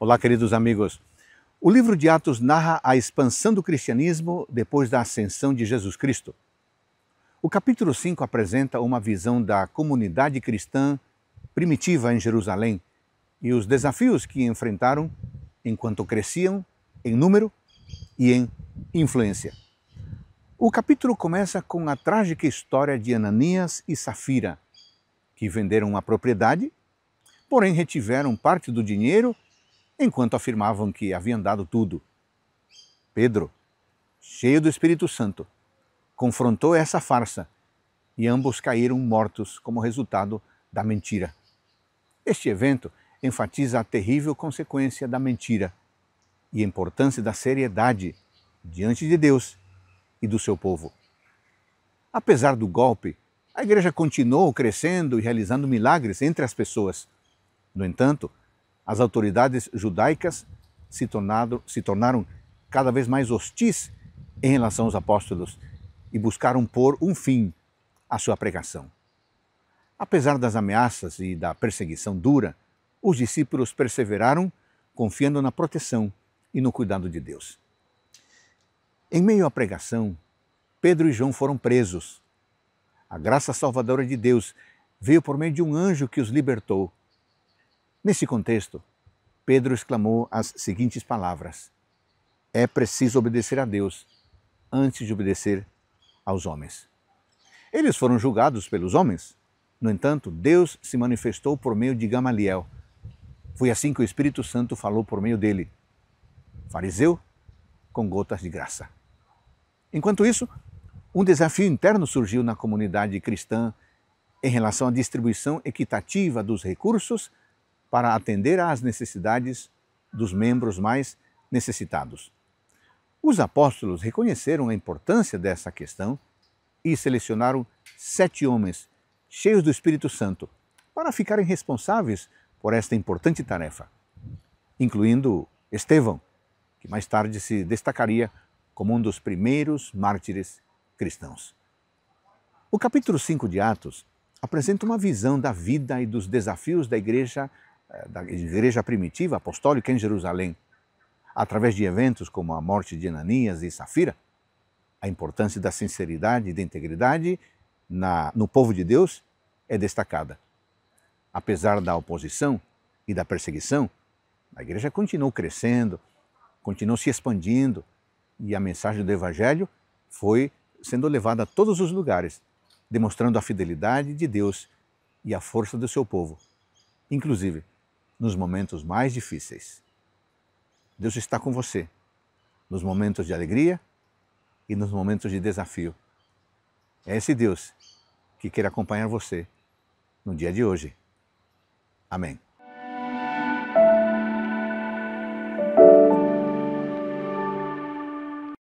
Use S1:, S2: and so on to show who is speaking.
S1: Olá, queridos amigos. O livro de Atos narra a expansão do cristianismo depois da ascensão de Jesus Cristo. O capítulo 5 apresenta uma visão da comunidade cristã primitiva em Jerusalém e os desafios que enfrentaram enquanto cresciam em número e em influência. O capítulo começa com a trágica história de Ananias e Safira, que venderam uma propriedade, porém retiveram parte do dinheiro enquanto afirmavam que haviam dado tudo. Pedro, cheio do Espírito Santo, confrontou essa farsa e ambos caíram mortos como resultado da mentira. Este evento enfatiza a terrível consequência da mentira e a importância da seriedade diante de Deus e do seu povo. Apesar do golpe, a igreja continuou crescendo e realizando milagres entre as pessoas. No entanto, as autoridades judaicas se, se tornaram cada vez mais hostis em relação aos apóstolos e buscaram pôr um fim à sua pregação. Apesar das ameaças e da perseguição dura, os discípulos perseveraram, confiando na proteção e no cuidado de Deus. Em meio à pregação, Pedro e João foram presos. A graça salvadora de Deus veio por meio de um anjo que os libertou Nesse contexto, Pedro exclamou as seguintes palavras: É preciso obedecer a Deus antes de obedecer aos homens. Eles foram julgados pelos homens. No entanto, Deus se manifestou por meio de Gamaliel. Foi assim que o Espírito Santo falou por meio dele. Fariseu com gotas de graça. Enquanto isso, um desafio interno surgiu na comunidade cristã em relação à distribuição equitativa dos recursos para atender às necessidades dos membros mais necessitados. Os apóstolos reconheceram a importância dessa questão e selecionaram sete homens cheios do Espírito Santo para ficarem responsáveis por esta importante tarefa, incluindo Estevão, que mais tarde se destacaria como um dos primeiros mártires cristãos. O capítulo 5 de Atos apresenta uma visão da vida e dos desafios da igreja eh, da igreja primitiva apostólica em Jerusalém, através de eventos como a morte de Ananias e Safira, a importância da sinceridade e da integridade na, no povo de Deus é destacada. Apesar da oposição e da perseguição, a igreja continuou crescendo, continuou se expandindo e a mensagem do Evangelho foi sendo levada a todos os lugares, demonstrando a fidelidade de Deus e a força do seu povo, inclusive nos momentos mais difíceis. Deus está com você nos momentos de alegria e nos momentos de desafio. É esse Deus que quer acompanhar você no dia de hoje. Amém.